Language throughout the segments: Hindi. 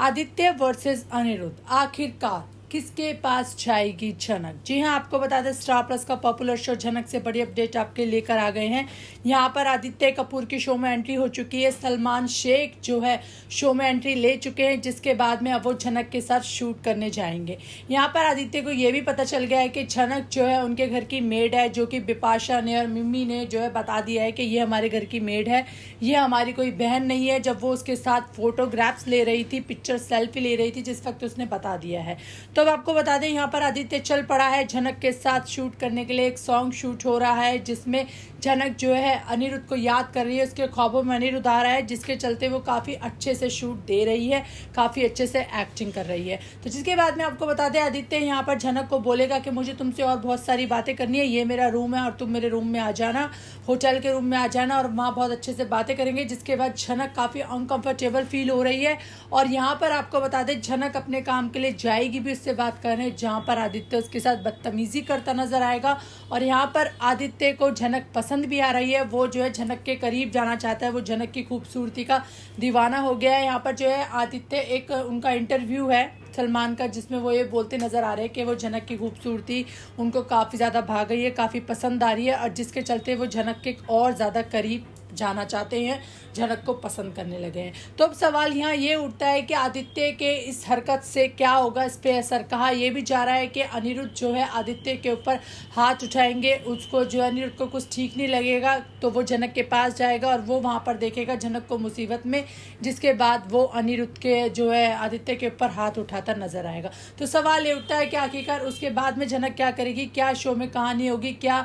आदित्य वर्सेस अनिरुद्ध आखिरकार किसके पास जाएगी झनक जी हाँ आपको बता दें स्टार प्लस का पॉपुलर शो झनक से बड़ी अपडेट आपके लेकर आ गए हैं यहाँ पर आदित्य कपूर की शो में एंट्री हो चुकी है सलमान शेख जो है शो में एंट्री ले चुके हैं जिसके बाद में अब वो झनक के साथ शूट करने जाएंगे यहाँ पर आदित्य को ये भी पता चल गया है कि झनक जो है उनके घर की मेड है जो कि बिपाशा ने और मिम्मी ने जो है बता दिया है कि ये हमारे घर की मेड है ये हमारी कोई बहन नहीं है जब वो उसके साथ फोटोग्राफ्स ले रही थी पिक्चर सेल्फी ले रही थी जिस वक्त उसने बता दिया है तो तो आपको बता दें यहाँ पर आदित्य चल पड़ा है झनक के साथ शूट करने के लिए एक सॉन्ग शूट हो रहा है जिसमें झनक जो है अनिरुद्ध को याद कर रही है उसके ख्वाबों में अनिरुद्ध आ रहा है जिसके चलते वो काफ़ी अच्छे से शूट दे रही है काफ़ी अच्छे से एक्टिंग कर रही है तो जिसके बाद में आपको बता दें आदित्य यहाँ पर झनक को बोलेगा कि मुझे तुमसे और बहुत सारी बातें करनी है ये मेरा रूम है और तुम मेरे रूम में आ जाना होटल के रूम में आ जाना और वहाँ बहुत अच्छे से बातें करेंगे जिसके बाद झनक काफ़ी अनकम्फर्टेबल फील हो रही है और यहाँ पर आपको बता दें झनक अपने काम के लिए जाएगी भी उससे से बात करें जहाँ पर आदित्य उसके साथ बदतमीजी करता नजर आएगा और यहाँ पर आदित्य को झनक पसंद भी आ रही है वो जो है झनक के करीब जाना चाहता है वो झनक की खूबसूरती का दीवाना हो गया है यहाँ पर जो है आदित्य एक उनका इंटरव्यू है सलमान का जिसमें वो ये बोलते नज़र आ रहे हैं कि वो झनक की खूबसूरती उनको काफ़ी ज़्यादा भाग गई है काफ़ी पसंद आ रही है और जिसके चलते वो झनक के और ज़्यादा करीब जाना चाहते हैं झनक को पसंद करने लगे हैं तो अब सवाल यहाँ ये उठता है कि आदित्य के इस हरकत से क्या होगा इस पर असर कहा यह भी जा रहा है कि अनिरुद्ध जो है आदित्य के ऊपर हाथ उठाएंगे उसको जो है अनिरुद्ध को कुछ ठीक नहीं लगेगा तो वो जनक के पास जाएगा और वो वहाँ पर देखेगा जनक को मुसीबत में जिसके बाद वो अनिरुद्ध के जो है आदित्य के ऊपर हाथ उठाता नजर आएगा तो सवाल ये उठता है कि आखिरकार उसके बाद में जनक क्या करेगी क्या शो में कहानी होगी क्या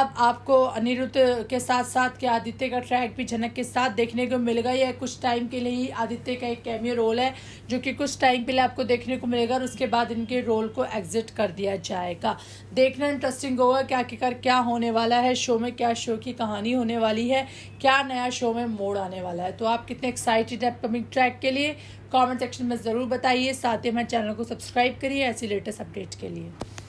अब आपको अनिरुद्ध के साथ साथ क्या आदित्य का दूसरा एक्ट भी झनक के साथ देखने को मिलेगा यह कुछ टाइम के लिए ही आदित्य का एक कैमियो रोल है जो कि कुछ टाइम के लिए आपको देखने को मिलेगा और उसके बाद इनके रोल को एग्जिट कर दिया जाएगा देखना इंटरेस्टिंग होगा कि आखिरकार क्या होने वाला है शो में क्या शो की कहानी होने वाली है क्या नया शो में मोड़ आने वाला है तो आप कितने एक्साइटेड अपकमिंग ट्रैक के लिए कॉमेंट सेक्शन में ज़रूर बताइए साथ ही हमारे चैनल को सब्सक्राइब करिए ऐसी लेटेस्ट अपडेट के लिए